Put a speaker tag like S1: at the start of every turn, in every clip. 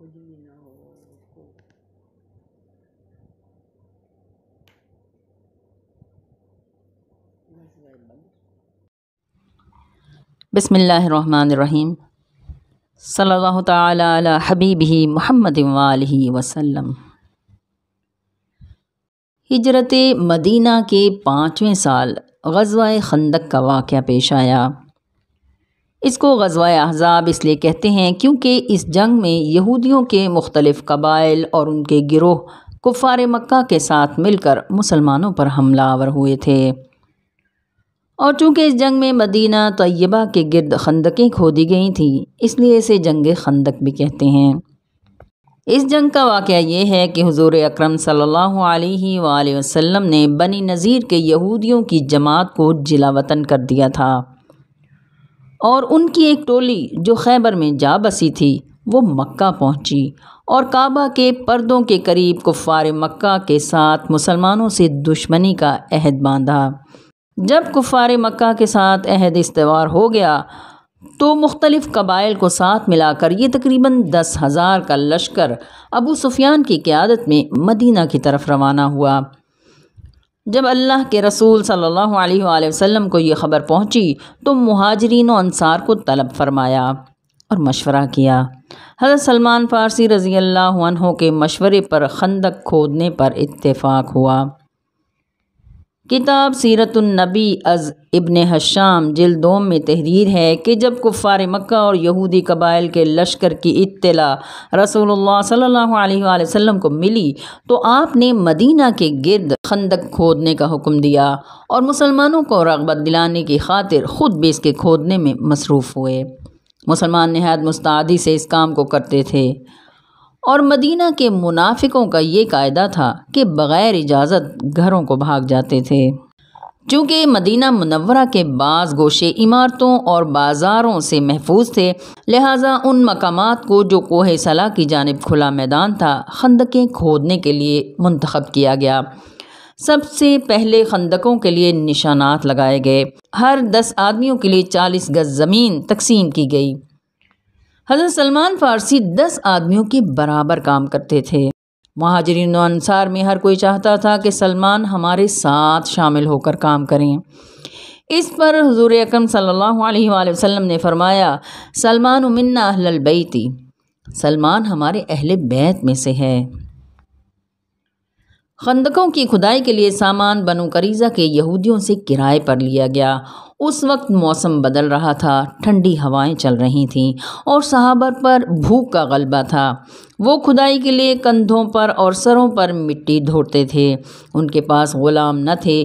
S1: कुछ भी ना हो बसमीम सल्लल्लाहु ही मोहम्मद वाली वसलम हिजरत मदीना के पाँचवें साल गजवा खंदक का वाक़ पेश आया इसको गजवा अहजाब इसलिए कहते हैं क्योंकि इस जंग में यहूदियों के मुख्तलिफ़ कबाइल और उनके गिरोह कुफ़ार मक्का के साथ मिलकर मुसलमानों पर हमलावर हुए थे और चूँकि इस जंग में मदीना तयबा के गिरद खंदकें खोदी गई थी इसलिए इसे जंग खंदक भी कहते हैं इस जंग का वाक़ ये है कि हज़ूर अक्रम सल्ला वसम ने बनी नज़ीर के यहूदियों की जमात को जिला वतन कर दिया था और उनकी एक टोली जो खैबर में जा बसी थी वो मक्का पहुंची और काबा के पर्दों के करीब कुफ़ार मक्का के साथ मुसलमानों से दुश्मनी का अहद बांधा जब कुफ़ार मक्का के साथ अहद इस्तेवार हो गया तो मुख्तलिफ़ कबाइल को साथ मिलाकर ये तकरीबन दस हज़ार का लश्कर अबू सुफियान की क़्यादत में मदीना की तरफ रवाना हुआ जब अल्लाह के रसूल सल्लल्लाहु अलैहि वसल्लम को ये ख़बर पहुंची तो महाजरीन और अनसार को तलब फरमाया और मशवरा किया हज़रत सलमान फ़ारसी रज़ी अल्लाह के मशवरे पर खंदक खोदने पर इत्तेफाक हुआ किताब सीरतुलनबी अज़ इबन हशाम दोम में तहरीर है कि जब कुफ़ार मक्का और यहूदी कबाइल के लश्कर की इत्तला रसूलुल्लाह सल्लल्लाहु को मिली तो आपने मदीना के गिरद खंदक खोदने का हुक्म दिया और मुसलमानों को रगबत दिलाने की खातिर ख़ुद भी इसके खोदने में मसरूफ़ हुए मुसलमान नहायत मुस्तादी से इस काम को करते थे और मदीना के मुनाफिकों का ये कायदा था कि बग़ैर इजाज़त घरों को भाग जाते थे चूँकि मदीना मुनवरा के बाज़ गोशे इमारतों और बाज़ारों से महफूज थे लिहाजा उन मकाम को जो कोहे सला की जानब खुला मैदान था खंदकें खोदने के लिए मंतखब किया गया सबसे पहले खंदकों के लिए निशानात लगाए गए हर दस आदमियों के लिए चालीस गज ज़मीन तकसीम की गई हज़रत सलमान फ़ारसी दस आदमियों के बराबर काम करते थे महाजरीन अनसार में हर कोई चाहता था कि सलमान हमारे साथ शामिल होकर काम करें इस पर हजूर अक्रम सल्लल्लाहु वसल्लम ने फरमाया सलमान उमिन्ना अहलबैती सलमान हमारे अहल बैत में से है खंदकों की खुदाई के लिए सामान बनु करीज़ा के यहूदियों से किराए पर लिया गया उस वक्त मौसम बदल रहा था ठंडी हवाएं चल रही थीं और सहाबर पर भूख का गलबा था वो खुदाई के लिए कंधों पर और सरों पर मिट्टी ढोते थे उनके पास ग़ुलाम न थे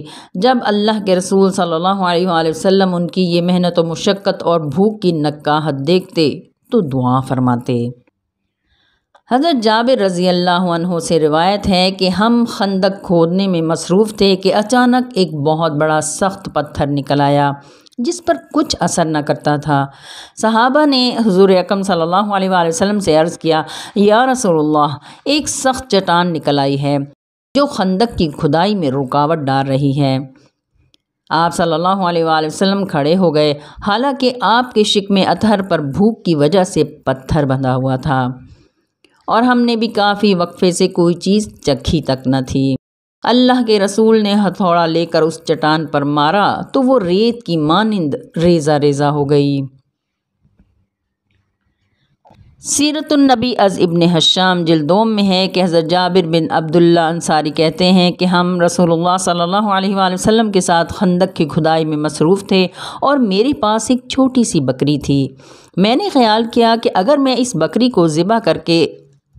S1: जब अल्लाह के रसूल सल्लल्लाहु अलैहि वसल्लम उनकी ये मेहनत व मुशक्क़त और भूख की नक्काहत देखते तो दुआ फरमाते हज़रत जाब रज़ी अल्लाह से रिवायत है कि हम खंदक खोदने में मसरूफ़ थे कि अचानक एक बहुत बड़ा सख्त पत्थर निकल आया जिस पर कुछ असर न करता था सहाबा ने हजूर अकम सल्लल्लाहु अलैहि से अर्ज़ किया या रसोल्ला एक सख्त चटान निकल आई है जो खंदक की खुदाई में रुकावट डाल रही है आप सल्लल्लाहु अलैहि वसल्लम खड़े हो गए हालांकि आपके शिक में अतहर पर भूख की वजह से पत्थर बंधा हुआ था और हमने भी काफ़ी वक्फे से कोई चीज़ चखी तक न थी अल्लाह के रसूल ने हथौड़ा लेकर उस चट्टान पर मारा तो वो रेत की मानंद रेजा रेजा हो गई सीरतुलनबी अज़ इबन हशाम जल्दोम में है कि हज़रत जाबिर बिन अब्दुल्ला अंसारी कहते हैं कि हम रसोल्ला सल्ला वसम के साथ खंदक की खुदाई में मसरूफ़ थे और मेरे पास एक छोटी सी बकरी थी मैंने ख्याल किया कि अगर मैं इस बकरी को ज़िबा करके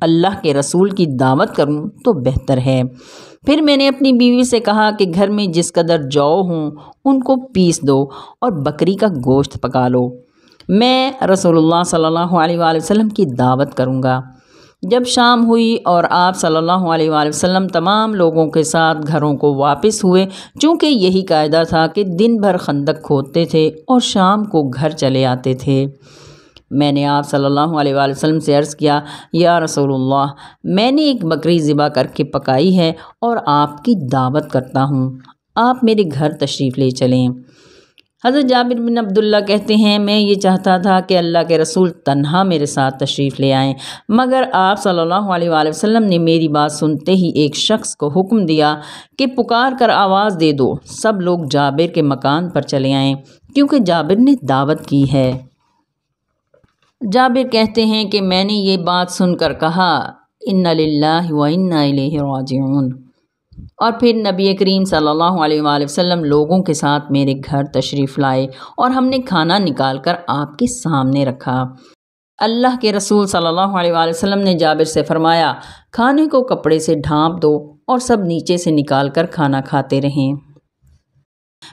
S1: अल्लाह के रसूल की दावत करूं तो बेहतर है फिर मैंने अपनी बीवी से कहा कि घर में जिस कदर जौ हों उनको पीस दो और बकरी का गोश्त पका लो मैं रसोल्ला सल्ला वसम की दावत करूँगा जब शाम हुई और आप सल्लल्लाहु अलैहि वसल्लम तमाम लोगों के साथ घरों को वापस हुए चूँकि यही कायदा था कि दिन भर खंदक खोदते थे और शाम को घर चले आते थे मैंने आप सल्लल्लाहु अलैहि वसल्लम से अर्ज़ किया या रसूलुल्लाह मैंने एक बकरी ज़िबा करके पकाई है और आपकी दावत करता हूँ आप मेरे घर तशरीफ़ ले चलें हज़रत जाबिर बिन अब्दुल्ला कहते हैं मैं ये चाहता था कि अल्लाह के रसूल तन्हा मेरे साथ तशरीफ़ ले आएँ मगर आप सल्लल्लाहु अलैहि वसल्लम ने मेरी बात सुनते ही एक शख्स को हुक्म दिया कि पुकार कर आवाज़ दे दो सब लोग जाबिर के मकान पर चले आएँ क्योंकि जाबिर ने दावत की है जाबिर कहते हैं कि मैंने ये बात सुनकर कहा इन्नाजन और फिर नबी करीम सल्लल्लाहु अलैहि वसल्लम लोगों के साथ मेरे घर तशरीफ़ लाए और हमने खाना निकाल कर आपके सामने रखा अल्लाह के रसूल सल्लल्लाहु अलैहि वसल्लम ने जाबिर से फरमाया खाने को कपड़े से ढांप दो और सब नीचे से निकाल कर खाना खाते रहें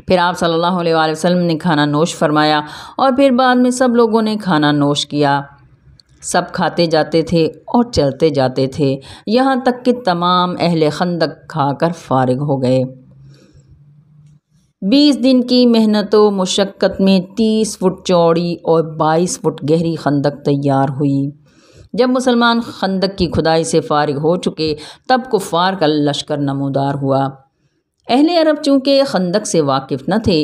S1: फिर आप सल्लल्लाहु अलैहि वसल्लम ने खाना नोश फरमाया और फिर बाद में सब लोगों ने खाना नोश किया सब खाते जाते थे और चलते जाते थे यहाँ तक कि तमाम अहल खंदक खाकर फारिग हो गए बीस दिन की मेहनत व मशक्क़त में तीस फुट चौड़ी और बाईस फुट गहरी खंदक तैयार हुई जब मुसलमान खंदक की खुदाई से फारिग हो चुके तब कुफ़ार का लश्कर नमोदार हुआ अहल अरब चूँकि खंदक से वाकिफ़ न थे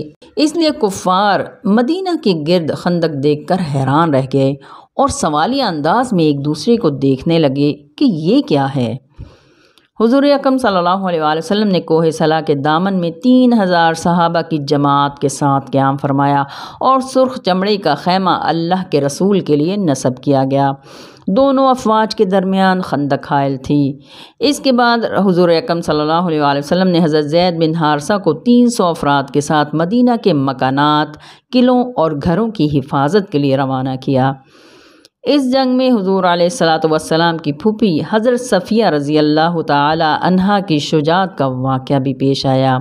S1: इसलिए कुफ़ार मदीना के गिरद खंदक देख कर हैरान रह गए और सवालिया अंदाज में एक दूसरे को देखने लगे कि ये क्या है हजूर अकम सल्लल्लाहु ने कोह सलाह के दामन में तीन हज़ार सहाबा की जमात के साथ क्याम फरमाया और सुर्ख चमड़े का खैमा अल्लाह के रसूल के लिए नस्ब किया गया दोनों अफवाज के दरमियान ख़ंद खायल थी इसके बाद हजूर अकम सल्हसम ने हज़रत जैद बिन हारसा को तीन सौ अफराद के साथ मदीना के मकानात किलों और घरों की हिफाजत के लिए रवाना किया इस जंग में हजूर सलाम की फूफी हज़रत सफ़िया रज़ी अल्लाह तहा की शुजात का वाक़ भी पेश आया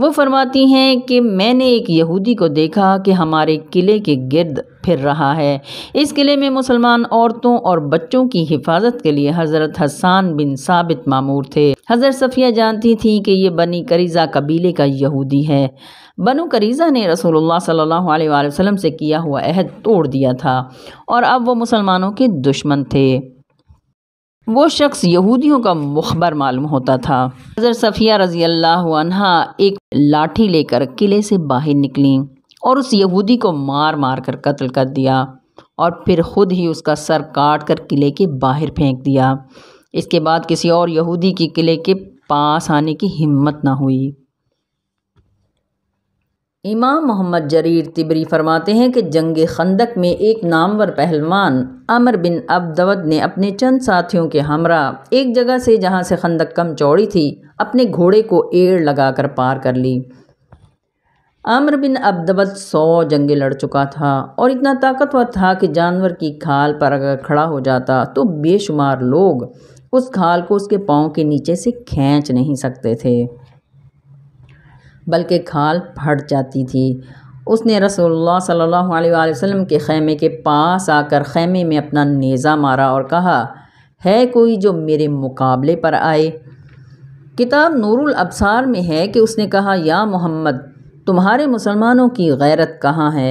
S1: वो फरमाती हैं कि मैंने एक यहूदी को देखा कि हमारे किले के गिर्द फिर रहा है इस किले में मुसलमान औरतों और बच्चों की हिफाजत के लिए हज़रत हसान बिन साबित मामूर थे हज़रत सफ़िया जानती थी कि ये बनी करीज़ा कबीले का यहूदी है बनु करीज़ा ने रसूलुल्लाह सल्लल्लाहु अलैहि वसल्लम से किया हुआ अहद तोड़ दिया था और अब वो मुसलमानों के दुश्मन थे वो शख्स यहूदियों का मुखबर मालूम होता था हज़र सफ़िया रज़ी अल्लाह एक लाठी लेकर किले से बाहर निकली और उस यहूदी को मार मार कर कत्ल कर दिया और फिर ख़ुद ही उसका सर काट कर किले के बाहर फेंक दिया इसके बाद किसी और यहूदी की किले के पास आने की हिम्मत ना हुई इमाम मोहम्मद जरीर तिबरी फरमाते हैं कि जंग खंदक में एक नामवर पहलवान अमर बिन अब्दवद ने अपने चंद साथियों के हमरा एक जगह से जहाँ से खंदक कम चौड़ी थी अपने घोड़े को एड़ लगाकर पार कर ली अमर बिन अब्दवद सौ जंगे लड़ चुका था और इतना ताकतवर था कि जानवर की खाल पर अगर खड़ा हो जाता तो बेशुमार लोग उस खाल को उसके पाँव के नीचे से खींच नहीं सकते थे बल्कि खाल फट जाती थी उसने रसोल्ला सल्ह वसम के ख़ैमे के पास आकर ख़ैमे में अपना नेज़ा मारा और कहा है कोई जो मेरे मुकाबले पर आए किताब नूरुल अबसार में है कि उसने कहा या मोहम्मद तुम्हारे मुसलमानों की गैरत कहाँ है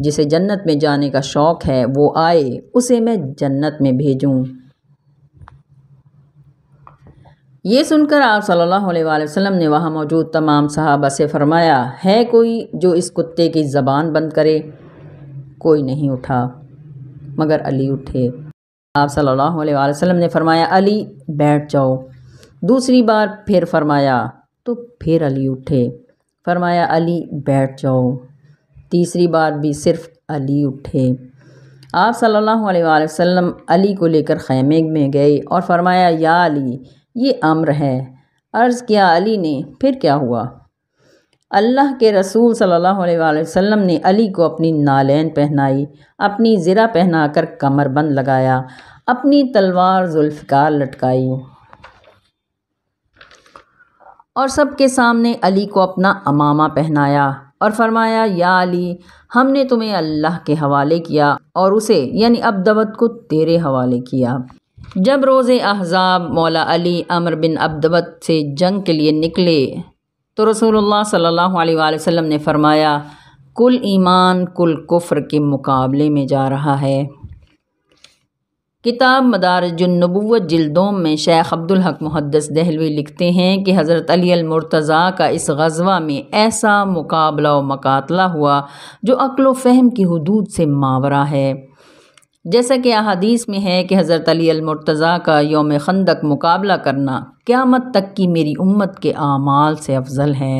S1: जिसे जन्नत में जाने का शौक़ है वो आए उसे मैं जन्नत में भेजूँ ये सुनकर आप सल्लल्लाहु अलैहि वसल्लम ने वहाँ मौजूद तमाम सहाबा से फरमाया है कोई जो इस कुत्ते की ज़बान बंद करे कोई नहीं उठा मगर अली उठे आप सल्लल्लाहु अलैहि वसल्लम ने फरमाया अली बैठ जाओ दूसरी बार फिर फरमाया तो फिर अली उठे फरमाया अली बैठ जाओ तीसरी बार भी सिर्फ अली उठे आप सल्लल्लाहु अलैहि वसल्लम अली को लेकर खैमे में गए और फरमाया या अली ये अम्र है अर्ज़ किया अली ने फिर क्या हुआ अल्लाह के रसूल सल्लल्लाहु अलैहि वसल्लम ने अली को अपनी नालैन पहनाई अपनी ज़रा पहनाकर कमरबंद लगाया अपनी तलवार जुल्फ़िकार लटकाई और सबके सामने अली को अपना अमामा पहनाया और फरमाया या अली हमने तुम्हें अल्लाह के हवाले किया और उसे यानी अब्दवत को तेरे हवाले किया जब रोज़ अहज़ाब मौला अली अमर बिन अब्दबत से जंग के लिए निकले तो रसूलुल्लाह सल्लल्लाहु अलैहि वसल्लम ने फरमाया कुल ईमान कुल कुफ्र के मुकाबले में जा रहा है किताब मदार मदारजुलनबूत जिल्दोम में शेख अब्दुल हक मुहद्दस दहलवी लिखते हैं कि हज़रत अली मुर्तज़ा का इस गज़वा में ऐसा मुकाबला व मकातला हुआ जो अक्ल व फ़हम की हदूद से मावरा है जैसा कि अदीस में है कि हज़रत अली अलमरतज़ा का योम खंदक मुकाबला करना क़्यामत तक की मेरी उम्मत के आमाल से अफजल है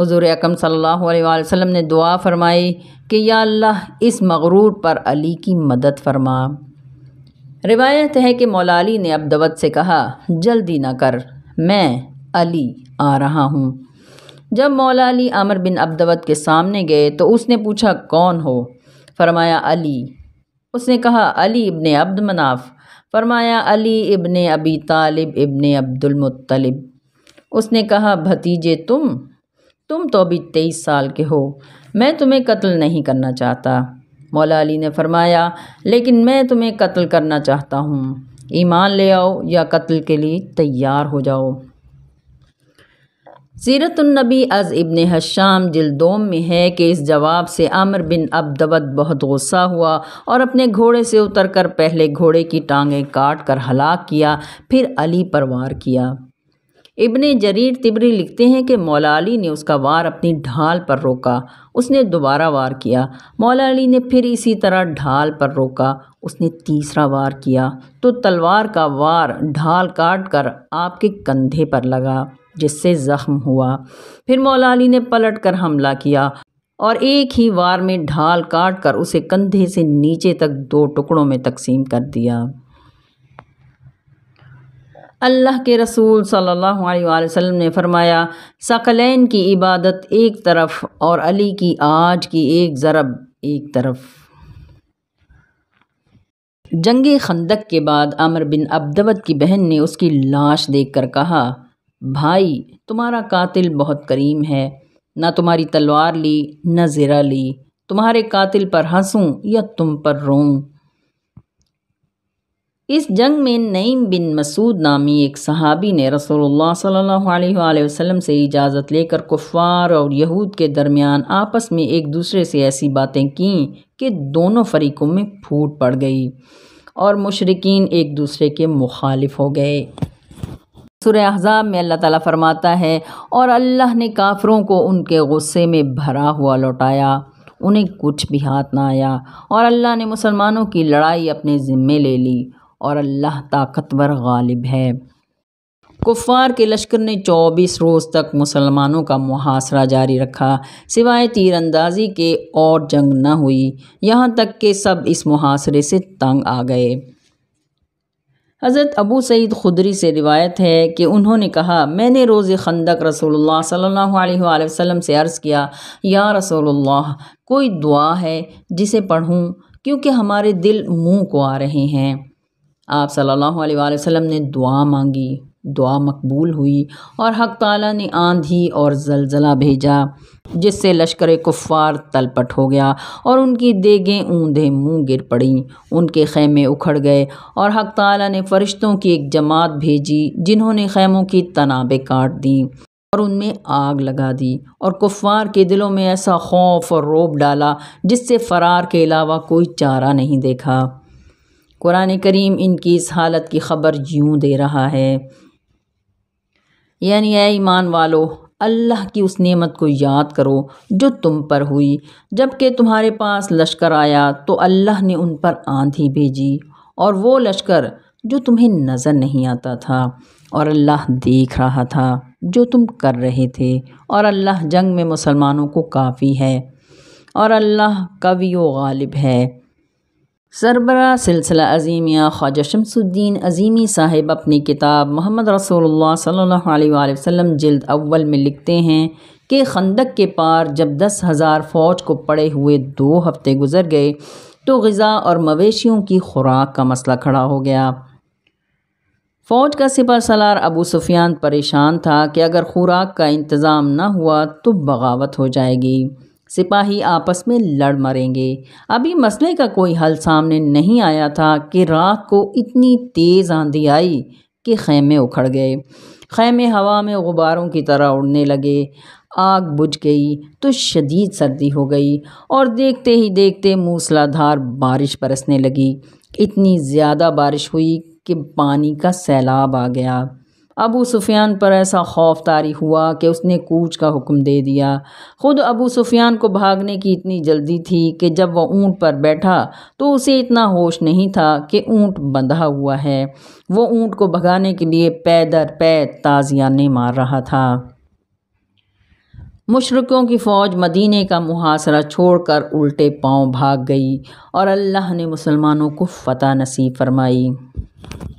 S1: हजूर अकम सल्हसम ने दुआ फरमाई कि या अल्लाह इस मगरूर पर अली की मदद फरमा रिवायत है कि मौलाली ने अबदवत से कहा जल्दी ना कर मैं अली आ रहा हूँ जब मौलाली अमर आमर बिन अबदवत के सामने गए तो उसने पूछा कौन हो फरमाया अली उसने कहा अली इबन अब्द मनाफ फरमाया अली इबन अबी तालिब अब्दुल अब्दुलमतलब उसने कहा भतीजे तुम तुम तो अभी तेईस साल के हो मैं तुम्हें कत्ल नहीं करना चाहता मौला अली ने फरमाया लेकिन मैं तुम्हें कत्ल करना चाहता हूँ ईमान ले आओ या कत्ल के लिए तैयार हो जाओ सीरतुलनबी अज़ इबन हशाम जिल्दोम में है कि इस जवाब से अमर बिन दबद बहुत गुस्सा हुआ और अपने घोड़े से उतरकर पहले घोड़े की टांगें काट कर हलाक किया फिर अली पर वार किया इबन जरीर तिबरी लिखते हैं कि मौला अली ने उसका वार अपनी ढाल पर रोका उसने दोबारा वार किया मौला अली ने फिर इसी तरह ढाल पर रोका उसने तीसरा वार किया तो तलवार का वार ढाल काट कर आपके कंधे पर लगा जिससे ज़ख्म हुआ फिर मौला अली ने पलट कर हमला किया और एक ही वार में ढाल काट कर उसे कंधे से नीचे तक दो टुकड़ों में तकसीम कर दिया अल्लाह के रसूल सल्लल्लाहु अलैहि वसल्लम ने फरमाया सकलैन की इबादत एक तरफ और अली की आज की एक ज़रब एक तरफ जंगे खंदक के बाद अमर बिन अब्दवत की बहन ने उसकी लाश देखकर कहा भाई तुम्हारा कातिल बहुत करीम है ना तुम्हारी तलवार ली न ज़रा ली तुम्हारे कातिल पर हंसूं या तुम पर रोऊं इस जंग में नईम बिन मसूद नामी एक सहाबी ने रसोल्ला सल्लल्लाहु अलैहि वसल्लम से इजाज़त लेकर कुफ़ार और यहूद के दरमियान आपस में एक दूसरे से ऐसी बातें कीं कि दोनों फ़रीकों में फूट पड़ गई और मशरकिन एक दूसरे के मुखालिफ हो गए सुरह अहज़ाब में अल्लाह ताला फरमाता है और अल्लाह ने काफ़रों को उनके गुस्से में भरा हुआ लौटाया उन्हें कुछ भी हाथ ना आया और अल्लाह ने मुसलमानों की लड़ाई अपने ज़िम्मे ले ली और अल्लाह ताकतवर गालिब है कुफ़ार के लश्कर ने 24 रोज़ तक मुसलमानों का मुहासरा जारी रखा सिवाय तीरंदाजी के और जंग न हुई यहाँ तक के सब इस मुहासरे से तंग आ गए हज़रत अबू सईद खुदरी से रिवायत है कि उन्होंने कहा मैंने रोज़ खंदक रसोल्ला सल्लल्लाहु अलैहि से अर्ज़ किया या रसोल्ला कोई दुआ है जिसे पढ़ूँ क्योंकि हमारे दिल मुँह को आ रहे हैं आप सल्लल्लाहु अलैहि वसल्लम ने दुआ मांगी दुआ मकबूल हुई और हक तला ने आंधी और जलजला भेजा जिससे लश्कर कुफ़ार तलपट हो गया और उनकी देगें ऊंधे मुंह गिर पड़ीं उनके खैमे उखड़ गए और हक तला ने फरिश्तों की एक जमात भेजी जिन्होंने खेमों की तनाबें काट दीं और उनमें आग लगा दी और कुफ़ार के दिलों में ऐसा खौफ और रोब डाला जिससे फ़रार के अलावा कोई चारा नहीं देखा कुरान करीम इनकी इस हालत की ख़बर यूँ दे रहा है यानी ए ईमान वालो अल्लाह की उस नेमत को याद करो जो तुम पर हुई जबकि तुम्हारे पास लश्कर आया तो अल्लाह ने उन पर आंधी भेजी और वो लश्कर जो तुम्हें नज़र नहीं आता था और अल्लाह देख रहा था जो तुम कर रहे थे और अल्लाह जंग में मुसलमानों को काफ़ी है और अल्लाह कवि व गालिब है सरबरा सिलसिला अजीमिया ख्वाजा शमसुद्दीन अजीमी साहिब अपनी किताब मोहम्मद रसूलुल्लाह सल्लल्लाहु अलैहि वसल्लम जल्द अव्वल में लिखते हैं कि खंदक के पार जब दस हज़ार फ़ौज को पड़े हुए दो हफ्ते गुजर गए तो गज़ा और मवेशियों की खुराक का मसला खड़ा हो गया फ़ौज का सिपा सलार अबू सुफियान परेशान था कि अगर खुराक का इंतज़ाम न हुआ तो बगावत हो जाएगी सिपाही आपस में लड़ मरेंगे अभी मसले का कोई हल सामने नहीं आया था कि रात को इतनी तेज़ आंधी आई कि खैमे उखड़ गए खैमे हवा में गुब्बारों की तरह उड़ने लगे आग बुझ गई तो शदीद सर्दी हो गई और देखते ही देखते मूसलाधार बारिश बरसने लगी इतनी ज़्यादा बारिश हुई कि पानी का सैलाब आ गया अबू सुफियान पर ऐसा खौफ तारी हुआ कि उसने कूच का हुक्म दे दिया ख़ुद अबू सुफियान को भागने की इतनी जल्दी थी कि जब वह ऊँट पर बैठा तो उसे इतना होश नहीं था कि ऊँट बंधा हुआ है वो ऊँट को भगाने के लिए पैदर पै ताज़ियाने मार रहा था मुशरक़ों की फ़ौज मदीने का मुहासरा छोड़कर उल्टे पांव भाग गई और अल्लाह ने मुसलमानों को फ़तह नसीब फरमाई